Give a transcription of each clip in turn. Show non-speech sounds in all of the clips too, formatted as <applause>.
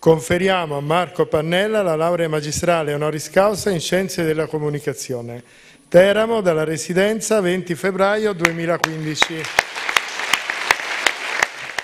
Conferiamo a Marco Pannella la laurea magistrale honoris causa in Scienze della Comunicazione. Teramo, dalla Residenza, 20 febbraio 2015.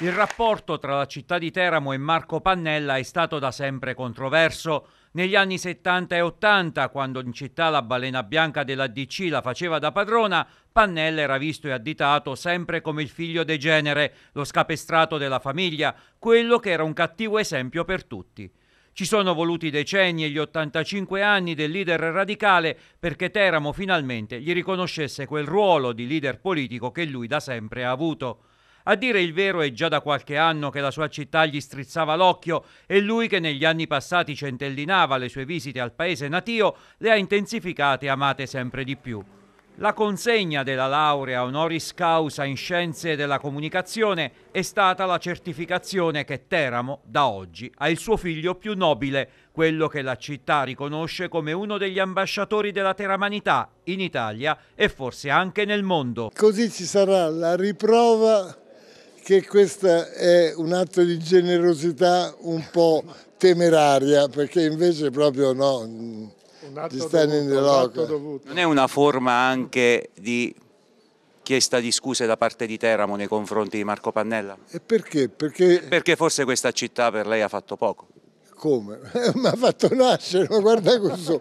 Il rapporto tra la città di Teramo e Marco Pannella è stato da sempre controverso. Negli anni 70 e 80, quando in città la balena bianca della DC la faceva da padrona, Pannella era visto e additato sempre come il figlio degenere, lo scapestrato della famiglia, quello che era un cattivo esempio per tutti. Ci sono voluti decenni e gli 85 anni del leader radicale perché Teramo finalmente gli riconoscesse quel ruolo di leader politico che lui da sempre ha avuto. A dire il vero è già da qualche anno che la sua città gli strizzava l'occhio e lui che negli anni passati centellinava le sue visite al paese natio le ha intensificate e amate sempre di più. La consegna della laurea honoris causa in scienze della comunicazione è stata la certificazione che Teramo da oggi ha il suo figlio più nobile, quello che la città riconosce come uno degli ambasciatori della teramanità in Italia e forse anche nel mondo. Così ci sarà la riprova che questo è un atto di generosità un po' temeraria, perché invece proprio no, un atto, dovuto, un atto Non è una forma anche di chiesta di scuse da parte di Teramo nei confronti di Marco Pannella? E perché? Perché, perché forse questa città per lei ha fatto poco come? <laughs> Mi ha fatto nascere, ma guarda così.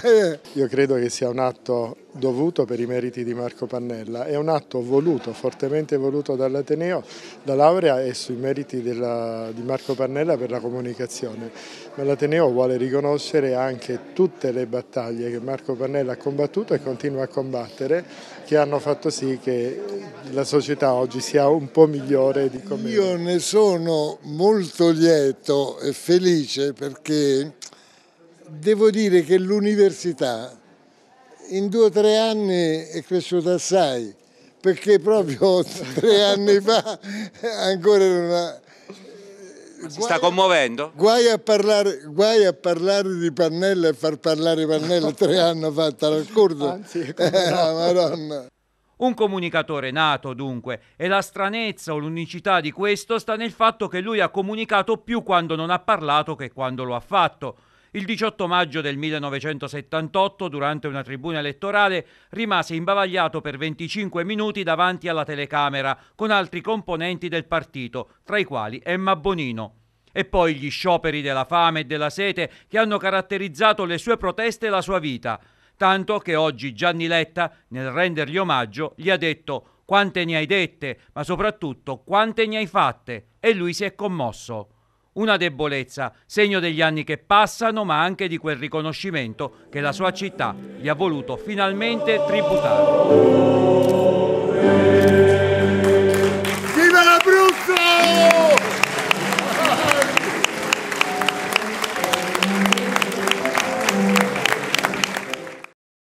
<laughs> Io credo che sia un atto dovuto per i meriti di Marco Pannella, è un atto voluto, fortemente voluto dall'Ateneo, la laurea è sui meriti della, di Marco Pannella per la comunicazione, ma l'Ateneo vuole riconoscere anche tutte le battaglie che Marco Pannella ha combattuto e continua a combattere, che hanno fatto sì che la società oggi sia un po' migliore di come... Io ne sono molto lieto e felice felice perché devo dire che l'università in due o tre anni è cresciuta assai, perché proprio <laughs> tre anni fa ancora non ha... Guai, si sta commuovendo? Guai a, parlare, guai a, parlare, di Pannella e far parlare Pannella <laughs> tre anni fa, te lo scordo? Anzi, <laughs> eh, no. Madonna. Un comunicatore nato, dunque, e la stranezza o l'unicità di questo sta nel fatto che lui ha comunicato più quando non ha parlato che quando lo ha fatto. Il 18 maggio del 1978, durante una tribuna elettorale, rimase imbavagliato per 25 minuti davanti alla telecamera con altri componenti del partito, tra i quali Emma Bonino. E poi gli scioperi della fame e della sete che hanno caratterizzato le sue proteste e la sua vita tanto che oggi Gianni Letta, nel rendergli omaggio, gli ha detto quante ne hai dette, ma soprattutto quante ne hai fatte, e lui si è commosso. Una debolezza, segno degli anni che passano, ma anche di quel riconoscimento che la sua città gli ha voluto finalmente tributare.